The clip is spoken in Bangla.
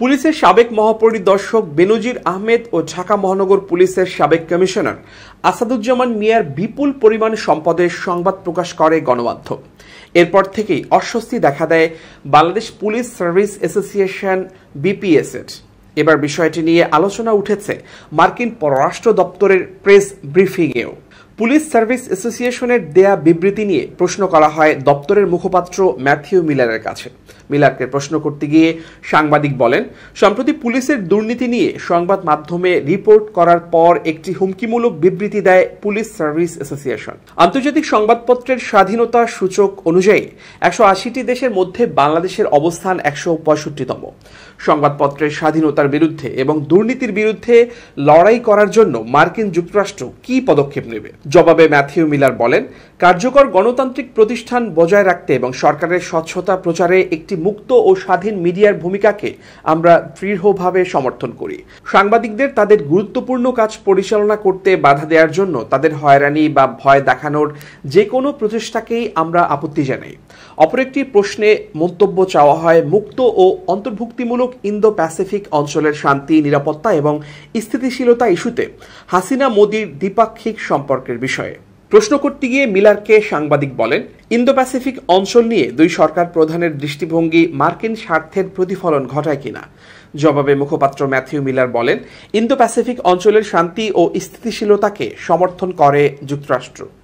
পুলিশের সাবেক মহাপরিদর্শক বেনজির আহমেদ ও ঢাকা মহানগর পুলিশের সাবেক কমিশনার আসাদুজ্জামান মিয়ার বিপুল পরিমাণ সম্পদের সংবাদ প্রকাশ করে গণমাধ্যম এরপর থেকেই অস্বস্তি দেখা দেয় বাংলাদেশ পুলিশ সার্ভিস অ্যাসোসিয়েশন বিপিএসের এবার বিষয়টি নিয়ে আলোচনা উঠেছে মার্কিন পররাষ্ট্র দপ্তরের প্রেস ব্রিফিংয়েও পুলিশ সার্ভিস অ্যাসোসিয়েশনের দেয়া বিবৃতি নিয়ে প্রশ্ন করা হয় দপ্তরের মুখপাত্র ম্যাথিউ মিলারের কাছে মিলারকে প্রশ্ন করতে গিয়ে সাংবাদিক বলেন সম্প্রতি পুলিশের দুর্নীতি নিয়ে সংবাদ মাধ্যমে রিপোর্ট করার পর একটি হুমকিমূলক বিবৃতি দেয় পুলিশ সার্ভিস অ্যাসোসিয়েশন আন্তর্জাতিক সংবাদপত্রের স্বাধীনতা সূচক অনুযায়ী একশো আশিটি দেশের মধ্যে বাংলাদেশের অবস্থান একশো পঁয়ষট্টিতম সংবাদপত্রের স্বাধীনতার বিরুদ্ধে এবং দুর্নীতির বিরুদ্ধে লড়াই করার জন্য মার্কিন যুক্তরাষ্ট্র কি পদক্ষেপ নেবে জবাবে ম্যাথিউ মিলার বলেন কার্যকর গণতান্ত্রিক প্রতিষ্ঠান বজায় রাখতে এবং সরকারের স্বচ্ছতা প্রচারে একটি একটি মুক্ত ও স্বাধীন মিডিয়ার ভূমিকাকে আমরা দৃঢ়ভাবে সমর্থন করি সাংবাদিকদের তাদের গুরুত্বপূর্ণ কাজ পরিচালনা করতে বাধা দেওয়ার জন্য তাদের হয়রানি বা ভয় দেখানোর যে কোনো প্রচেষ্টাকেই আমরা আপত্তি জানাই অপর একটি প্রশ্নে মন্তব্য চাওয়া হয় মুক্ত ও অন্তর্ভুক্তিমূলক ইন্দো প্যাসিফিক অঞ্চলের শান্তি নিরাপত্তা এবং স্থিতিশীলতা ইস্যুতে হাসিনা মোদীর দ্বিপাক্ষিক সম্পর্কের বিষয়ে প্রশ্ন করতে গিয়ে মিলারকে সাংবাদিক বলেন ইন্দো প্যাসিফিক অঞ্চল নিয়ে দুই সরকার প্রধানের দৃষ্টিভঙ্গি মার্কিন স্বার্থের প্রতিফলন ঘটায় কিনা জবাবে মুখপাত্র ম্যাথিউ মিলার বলেন ইন্দো প্যাসিফিক অঞ্চলের শান্তি ও স্থিতিশীলতাকে সমর্থন করে যুক্তরাষ্ট্র